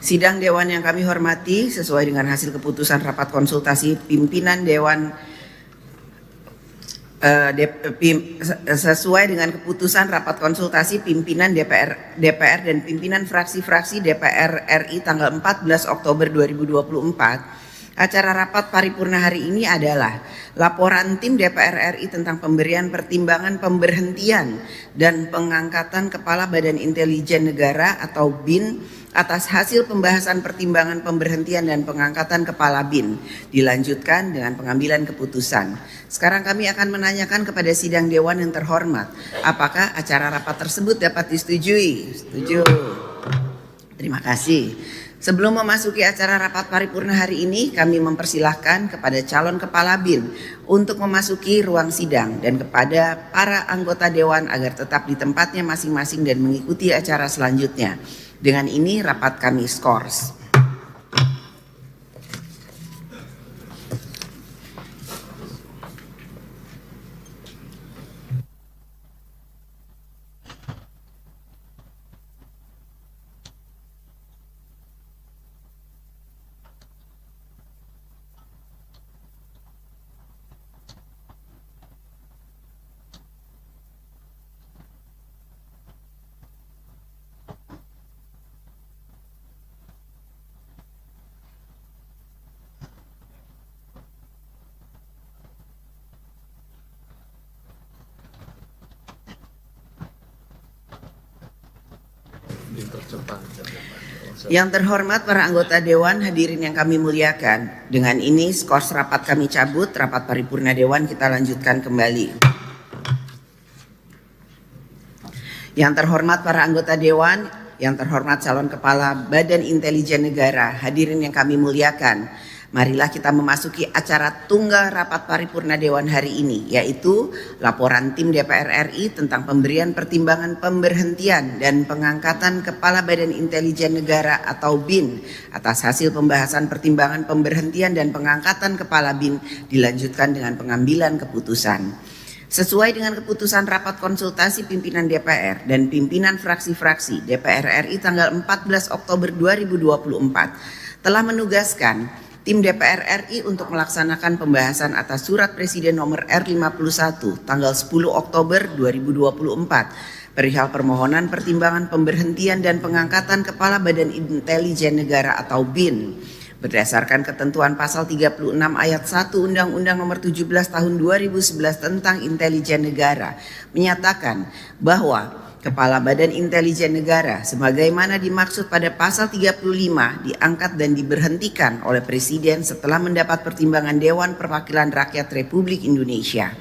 Sidang Dewan yang kami hormati sesuai dengan hasil keputusan rapat konsultasi pimpinan Dewan eh, eh, eh, sesuai dengan keputusan rapat konsultasi pimpinan DPR DPR dan pimpinan fraksi-fraksi DPR RI tanggal 14 Oktober 2024 Acara rapat paripurna hari ini adalah laporan tim DPR RI tentang pemberian pertimbangan pemberhentian dan pengangkatan Kepala Badan Intelijen Negara atau BIN atas hasil pembahasan pertimbangan pemberhentian dan pengangkatan Kepala BIN dilanjutkan dengan pengambilan keputusan. Sekarang kami akan menanyakan kepada sidang dewan yang terhormat, apakah acara rapat tersebut dapat disetujui? Setuju. Terima kasih. Sebelum memasuki acara rapat paripurna hari ini, kami mempersilahkan kepada calon kepala BIN untuk memasuki ruang sidang dan kepada para anggota dewan agar tetap di tempatnya masing-masing dan mengikuti acara selanjutnya. Dengan ini rapat kami skors. Yang terhormat para anggota Dewan hadirin yang kami muliakan Dengan ini skor rapat kami cabut Rapat paripurna Dewan kita lanjutkan kembali Yang terhormat para anggota Dewan Yang terhormat calon kepala Badan Intelijen Negara Hadirin yang kami muliakan Marilah kita memasuki acara tunggal rapat paripurna Dewan hari ini, yaitu laporan tim DPR RI tentang pemberian pertimbangan pemberhentian dan pengangkatan Kepala Badan Intelijen Negara atau BIN atas hasil pembahasan pertimbangan pemberhentian dan pengangkatan Kepala BIN dilanjutkan dengan pengambilan keputusan. Sesuai dengan keputusan rapat konsultasi pimpinan DPR dan pimpinan fraksi-fraksi DPR RI tanggal 14 Oktober 2024 telah menugaskan tim DPR RI untuk melaksanakan pembahasan atas surat Presiden nomor R51 tanggal 10 Oktober 2024 perihal permohonan pertimbangan pemberhentian dan pengangkatan Kepala Badan Intelijen Negara atau BIN berdasarkan ketentuan pasal 36 ayat 1 Undang-Undang Nomor 17 Tahun 2011 tentang Intelijen Negara menyatakan bahwa Kepala Badan Intelijen Negara sebagaimana dimaksud pada pasal 35 diangkat dan diberhentikan oleh Presiden setelah mendapat pertimbangan Dewan Perwakilan Rakyat Republik Indonesia.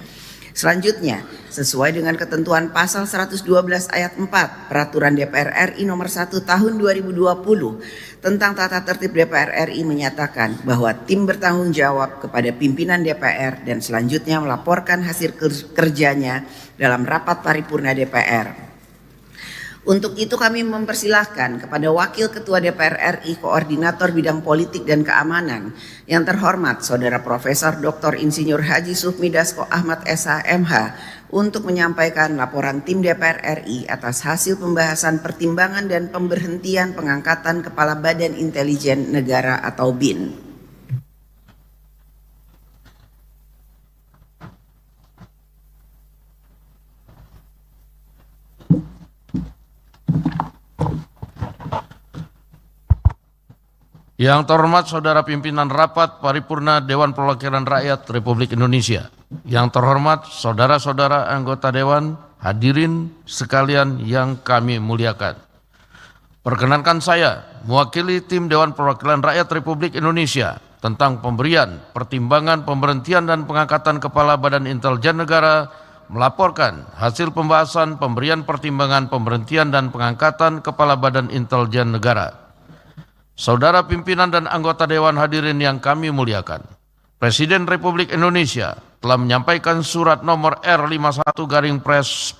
Selanjutnya, sesuai dengan ketentuan pasal 112 ayat 4 Peraturan DPR RI nomor 1 tahun 2020 tentang tata tertib DPR RI menyatakan bahwa tim bertanggung jawab kepada pimpinan DPR dan selanjutnya melaporkan hasil kerjanya dalam rapat paripurna DPR untuk itu kami mempersilahkan kepada Wakil Ketua DPR RI Koordinator Bidang Politik dan Keamanan yang terhormat Saudara Profesor Dr. Insinyur Haji Sufmi Dasko Ahmad SHMH untuk menyampaikan laporan tim DPR RI atas hasil pembahasan pertimbangan dan pemberhentian pengangkatan Kepala Badan Intelijen Negara atau BIN. Yang terhormat Saudara Pimpinan Rapat Paripurna Dewan Perwakilan Rakyat Republik Indonesia. Yang terhormat Saudara-saudara anggota Dewan, hadirin sekalian yang kami muliakan. Perkenankan saya mewakili tim Dewan Perwakilan Rakyat Republik Indonesia tentang pemberian, pertimbangan, pemberhentian dan pengangkatan Kepala Badan Intelijen Negara melaporkan hasil pembahasan pemberian pertimbangan pemberhentian dan pengangkatan Kepala Badan Intelijen Negara Saudara pimpinan dan anggota dewan hadirin yang kami muliakan, Presiden Republik Indonesia telah menyampaikan surat nomor R51 garing Pres 10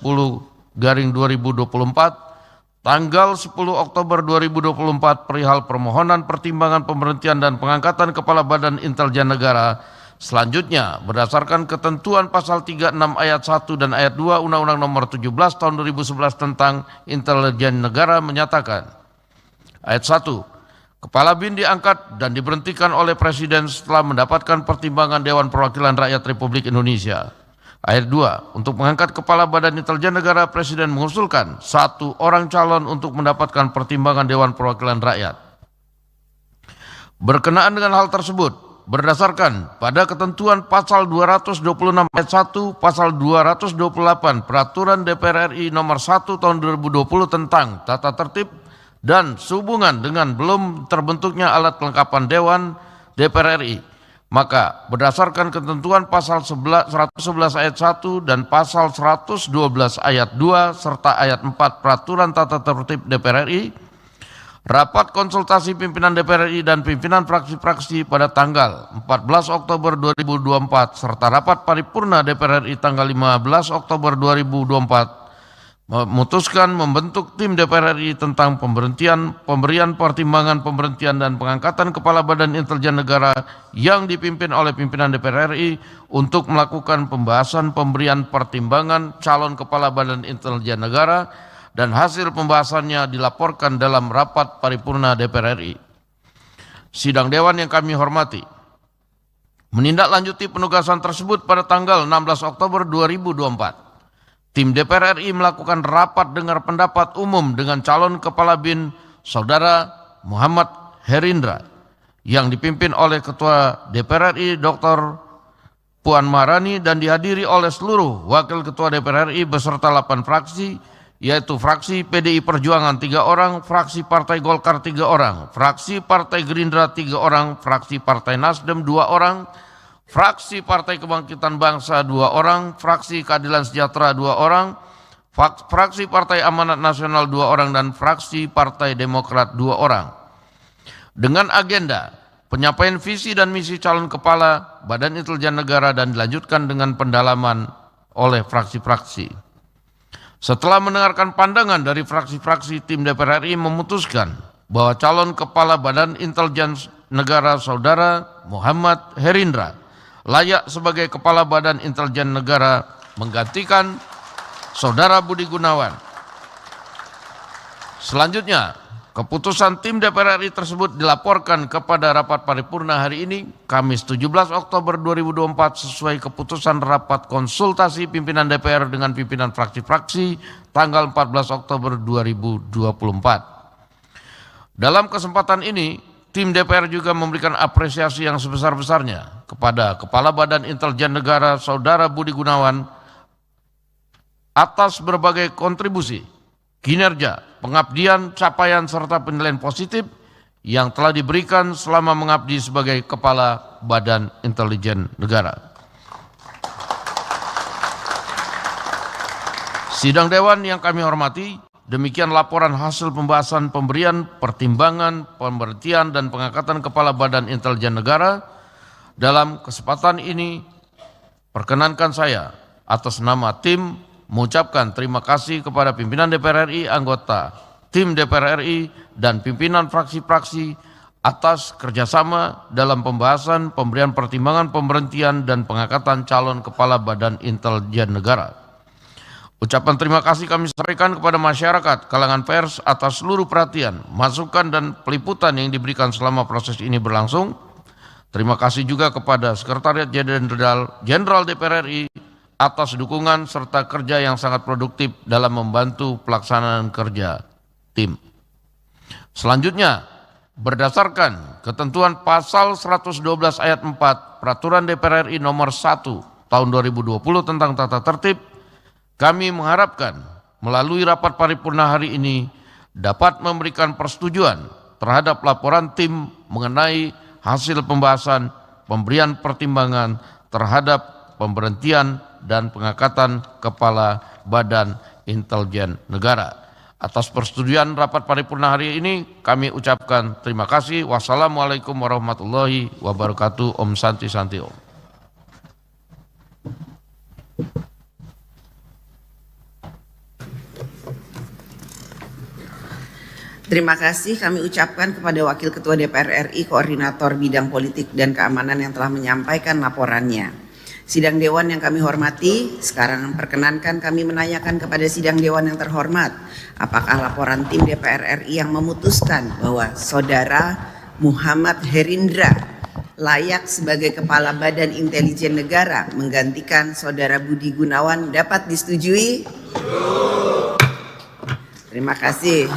garing 2024 tanggal 10 Oktober 2024 perihal permohonan pertimbangan pemberhentian dan pengangkatan Kepala Badan Intelijen Negara Selanjutnya, berdasarkan ketentuan pasal 36 ayat 1 dan ayat 2 Undang-Undang Nomor 17 Tahun 2011 tentang Intelijen Negara menyatakan ayat 1 Kepala BIN diangkat dan diberhentikan oleh Presiden setelah mendapatkan pertimbangan Dewan Perwakilan Rakyat Republik Indonesia. Ayat 2, untuk mengangkat Kepala Badan Intelijen Negara, Presiden mengusulkan satu orang calon untuk mendapatkan pertimbangan Dewan Perwakilan Rakyat. Berkenaan dengan hal tersebut, berdasarkan pada ketentuan Pasal 226 ayat 1, Pasal 228 Peraturan DPR RI nomor 1 tahun 2020 tentang tata tertib dan sehubungan dengan belum terbentuknya alat kelengkapan Dewan DPR RI. Maka berdasarkan ketentuan pasal 111 ayat 1 dan pasal 112 ayat 2 serta ayat 4 peraturan tata tertib DPR RI, rapat konsultasi pimpinan DPR RI dan pimpinan fraksi-fraksi pada tanggal 14 Oktober 2024 serta rapat paripurna DPR RI tanggal 15 Oktober 2024 memutuskan membentuk tim DPR RI tentang pemberhentian, pemberian pertimbangan pemberhentian dan pengangkatan Kepala Badan Intelijen Negara yang dipimpin oleh pimpinan DPR RI untuk melakukan pembahasan pemberian pertimbangan calon Kepala Badan Intelijen Negara dan hasil pembahasannya dilaporkan dalam rapat paripurna DPR RI. Sidang Dewan yang kami hormati, menindaklanjuti penugasan tersebut pada tanggal 16 Oktober 2024 Tim DPR RI melakukan rapat dengar pendapat umum dengan calon kepala BIN Saudara Muhammad Herindra yang dipimpin oleh Ketua DPR RI Dr. Puan Maharani dan dihadiri oleh seluruh Wakil Ketua DPR RI beserta 8 fraksi yaitu fraksi PDI Perjuangan tiga orang, fraksi Partai Golkar tiga orang, fraksi Partai Gerindra tiga orang, fraksi Partai Nasdem dua orang, fraksi Partai Kebangkitan Bangsa dua orang, fraksi Keadilan Sejahtera dua orang, fraksi Partai Amanat Nasional dua orang dan fraksi Partai Demokrat dua orang. Dengan agenda penyampaian visi dan misi calon kepala Badan Intelijen Negara dan dilanjutkan dengan pendalaman oleh fraksi-fraksi. Setelah mendengarkan pandangan dari fraksi-fraksi, tim DPR RI memutuskan bahwa calon kepala Badan Intelijen Negara Saudara Muhammad Herindra layak sebagai Kepala Badan Intelijen Negara menggantikan Saudara Budi Gunawan. Selanjutnya, keputusan tim DPR RI tersebut dilaporkan kepada rapat paripurna hari ini, Kamis 17 Oktober 2024 sesuai keputusan rapat konsultasi pimpinan DPR dengan pimpinan fraksi-fraksi tanggal 14 Oktober 2024. Dalam kesempatan ini, Tim DPR juga memberikan apresiasi yang sebesar-besarnya kepada Kepala Badan Intelijen Negara Saudara Budi Gunawan atas berbagai kontribusi, kinerja, pengabdian, capaian serta penilaian positif yang telah diberikan selama mengabdi sebagai Kepala Badan Intelijen Negara. Sidang Dewan yang kami hormati, Demikian laporan hasil pembahasan pemberian, pertimbangan, pemberhentian, dan pengangkatan Kepala Badan Intelijen Negara. Dalam kesempatan ini, perkenankan saya atas nama tim mengucapkan terima kasih kepada pimpinan DPR RI, anggota tim DPR RI, dan pimpinan fraksi-fraksi atas kerjasama dalam pembahasan, pemberian pertimbangan, pemberhentian, dan pengangkatan calon Kepala Badan Intelijen Negara. Ucapan terima kasih kami sampaikan kepada masyarakat, kalangan pers atas seluruh perhatian, masukan dan peliputan yang diberikan selama proses ini berlangsung. Terima kasih juga kepada Sekretariat Jenderal Jenderal DPR RI atas dukungan serta kerja yang sangat produktif dalam membantu pelaksanaan kerja tim. Selanjutnya, berdasarkan ketentuan pasal 112 ayat 4 Peraturan DPR RI nomor 1 tahun 2020 tentang tata tertib kami mengharapkan melalui rapat paripurna hari ini dapat memberikan persetujuan terhadap laporan tim mengenai hasil pembahasan pemberian pertimbangan terhadap pemberhentian dan pengangkatan kepala Badan Intelijen Negara. Atas persetujuan rapat paripurna hari ini kami ucapkan terima kasih. Wassalamualaikum warahmatullahi wabarakatuh. Om Santi Santi Om. Terima kasih kami ucapkan kepada Wakil Ketua DPR RI Koordinator Bidang Politik dan Keamanan yang telah menyampaikan laporannya. Sidang Dewan yang kami hormati, sekarang perkenankan kami menanyakan kepada Sidang Dewan yang terhormat, apakah laporan tim DPR RI yang memutuskan bahwa Saudara Muhammad Herindra layak sebagai Kepala Badan Intelijen Negara menggantikan Saudara Budi Gunawan dapat disetujui? Terima kasih.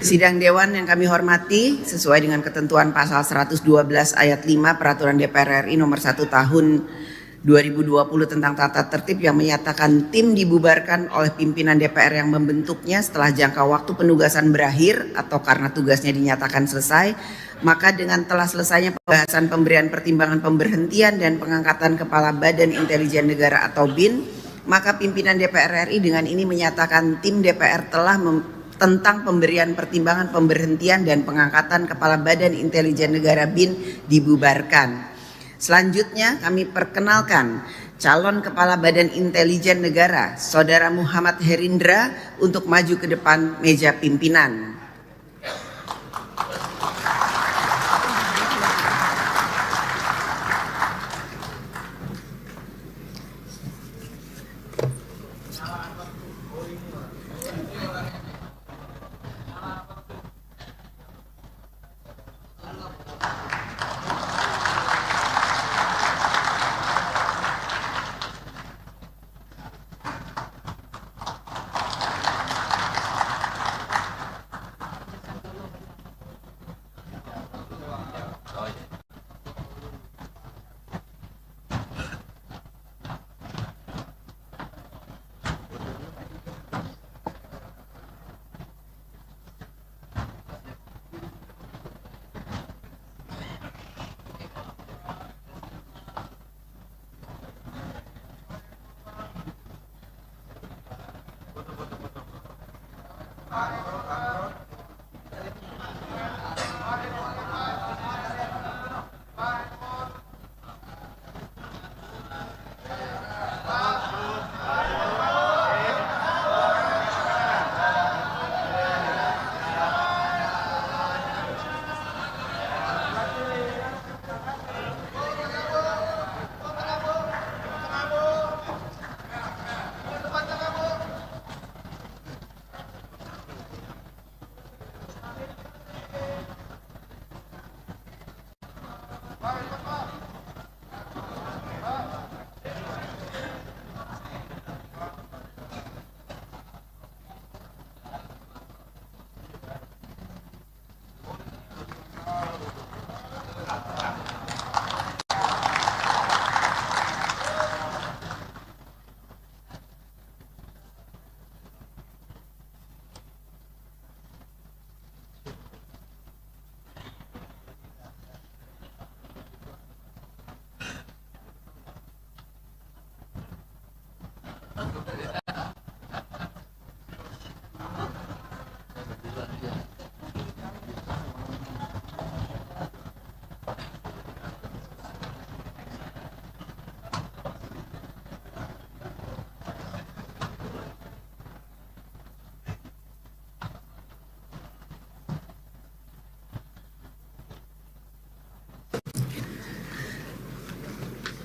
Sidang Dewan yang kami hormati, sesuai dengan ketentuan pasal 112 ayat 5 Peraturan DPR RI nomor 1 tahun 2020 tentang tata tertib yang menyatakan tim dibubarkan oleh pimpinan DPR yang membentuknya setelah jangka waktu penugasan berakhir atau karena tugasnya dinyatakan selesai, maka dengan telah selesainya pembahasan pemberian pertimbangan pemberhentian dan pengangkatan kepala Badan Intelijen Negara atau BIN, maka pimpinan DPR RI dengan ini menyatakan tim DPR telah tentang pemberian pertimbangan pemberhentian dan pengangkatan Kepala Badan Intelijen Negara BIN dibubarkan. Selanjutnya kami perkenalkan calon Kepala Badan Intelijen Negara, Saudara Muhammad Herindra untuk maju ke depan meja pimpinan. Amen.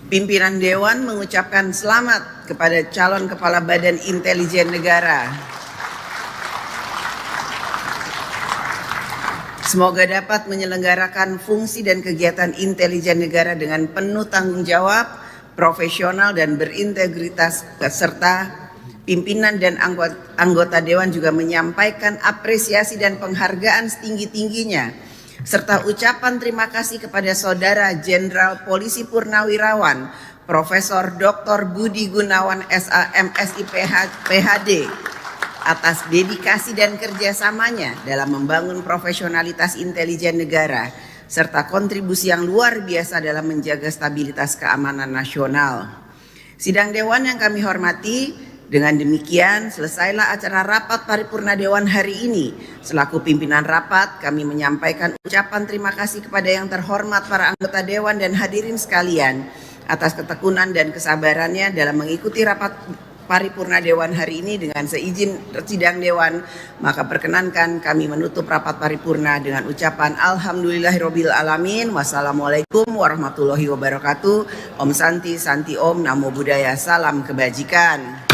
Pimpinan Dewan mengucapkan selamat kepada calon Kepala Badan Intelijen Negara. Semoga dapat menyelenggarakan fungsi dan kegiatan intelijen negara dengan penuh tanggung jawab, profesional dan berintegritas serta pimpinan dan anggota, anggota dewan juga menyampaikan apresiasi dan penghargaan setinggi-tingginya serta ucapan terima kasih kepada saudara Jenderal Polisi Purnawirawan Profesor Dr. Budi Gunawan SAMSI PhD atas dedikasi dan kerjasamanya dalam membangun profesionalitas intelijen negara serta kontribusi yang luar biasa dalam menjaga stabilitas keamanan nasional. Sidang Dewan yang kami hormati, dengan demikian, selesailah acara rapat paripurna Dewan hari ini. Selaku pimpinan rapat, kami menyampaikan ucapan terima kasih kepada yang terhormat para anggota Dewan dan hadirin sekalian atas ketekunan dan kesabarannya dalam mengikuti rapat paripurna Dewan hari ini dengan seizin sidang Dewan, maka perkenankan kami menutup rapat paripurna dengan ucapan Alhamdulillahirobbil alamin. Wassalamualaikum warahmatullahi wabarakatuh. Om Santi, Santi Om, Namo Buddhaya, Salam Kebajikan.